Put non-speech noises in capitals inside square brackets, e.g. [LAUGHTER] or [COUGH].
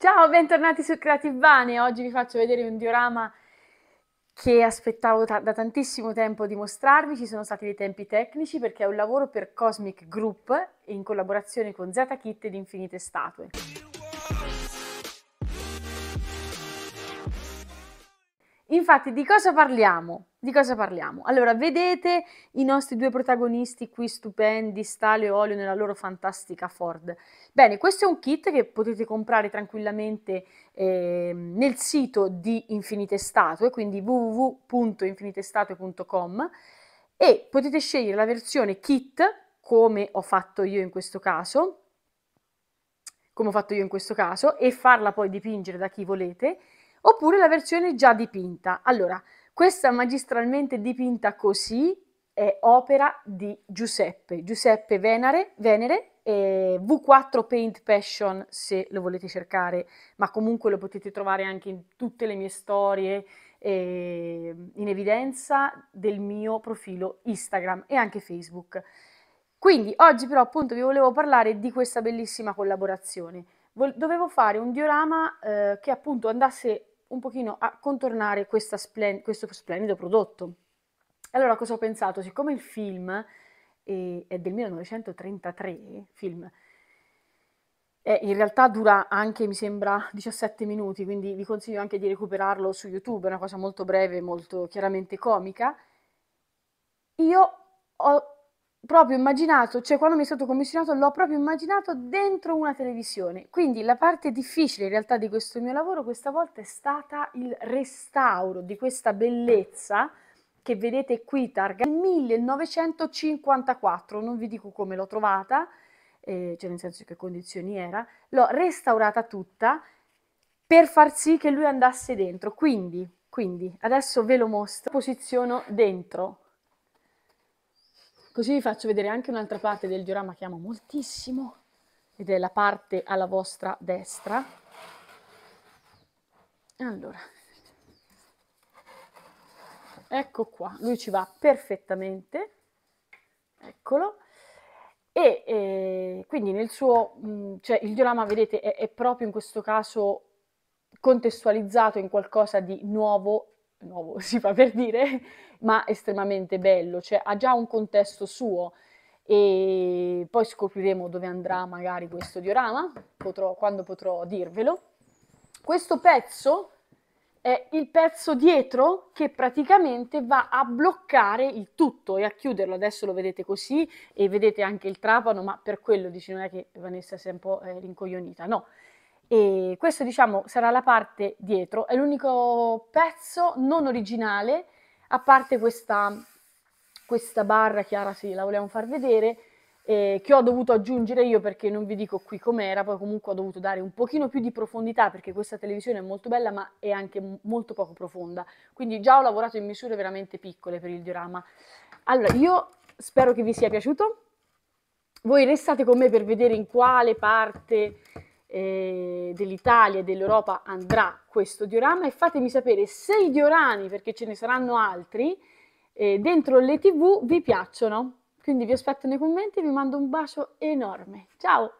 Ciao, bentornati su Creative Vane. Oggi vi faccio vedere un diorama che aspettavo ta- da tantissimo tempo di mostrarvi. Ci sono stati dei tempi tecnici perché è un lavoro per Cosmic Group in collaborazione con Zeta Kit ed Infinite Statue. Infatti, di cosa parliamo? Di cosa parliamo? Allora, vedete i nostri due protagonisti qui stupendi, Stale e Olio, nella loro fantastica Ford. Bene, questo è un kit che potete comprare tranquillamente eh, nel sito di Infinite Statue, quindi www.infinitestatue.com e potete scegliere la versione kit, come ho fatto io in questo caso, come ho fatto io in questo caso, e farla poi dipingere da chi volete, oppure la versione già dipinta. Allora, questa magistralmente dipinta così è opera di Giuseppe, Giuseppe Venere, Venere eh, V4 Paint Passion se lo volete cercare, ma comunque lo potete trovare anche in tutte le mie storie eh, in evidenza del mio profilo Instagram e anche Facebook. Quindi oggi però appunto vi volevo parlare di questa bellissima collaborazione. dovevo fare un diorama eh, che appunto andasse un pochino a contornare splen- questo splendido prodotto. Allora cosa ho pensato? Siccome il film eh, è del 1933, film, eh, in realtà dura anche, mi sembra, 17 minuti, quindi vi consiglio anche di recuperarlo su YouTube, è una cosa molto breve, molto chiaramente comica. Io ho proprio immaginato, cioè quando mi è stato commissionato l'ho proprio immaginato dentro una televisione. Quindi la parte difficile in realtà di questo mio lavoro questa volta è stata il restauro di questa bellezza che vedete qui targa 1954, non vi dico come l'ho trovata, eh, cioè nel senso che condizioni era, l'ho restaurata tutta per far sì che lui andasse dentro. Quindi, quindi adesso ve lo mostro, posiziono dentro. Così vi faccio vedere anche un'altra parte del diorama che amo moltissimo, ed è la parte alla vostra destra. Allora, ecco qua, lui ci va perfettamente, eccolo. E eh, quindi nel suo, mh, mm, cioè il diorama, vedete, è, è proprio in questo caso contestualizzato in qualcosa di nuovo nuovo [LAUGHS] si fa per dire, ma estremamente bello, cioè ha già un contesto suo e poi scopriremo dove andrà magari questo diorama, potrò, quando potrò dirvelo. Questo pezzo è il pezzo dietro che praticamente va a bloccare il tutto e a chiuderlo, adesso lo vedete così e vedete anche il trapano, ma per quello dici non è che Vanessa sia un po' eh, rincoglionita, no. E questo diciamo sarà la parte dietro, è l'unico pezzo non originale, a parte questa, questa barra, Chiara se la vogliamo far vedere, eh, che ho dovuto aggiungere io perché non vi dico qui com'era, poi comunque ho dovuto dare un pochino più di profondità perché questa televisione è molto bella ma è anche molto poco profonda, quindi già ho lavorato in misure veramente piccole per il diorama. Allora, io spero che vi sia piaciuto, voi restate con me per vedere in quale parte... Eh, dell'Italia e dell'Europa andrà questo diorama e fatemi sapere se i diorami, perché ce ne saranno altri, eh, dentro le tv vi piacciono. Quindi vi aspetto nei commenti, vi mando un bacio enorme. Ciao!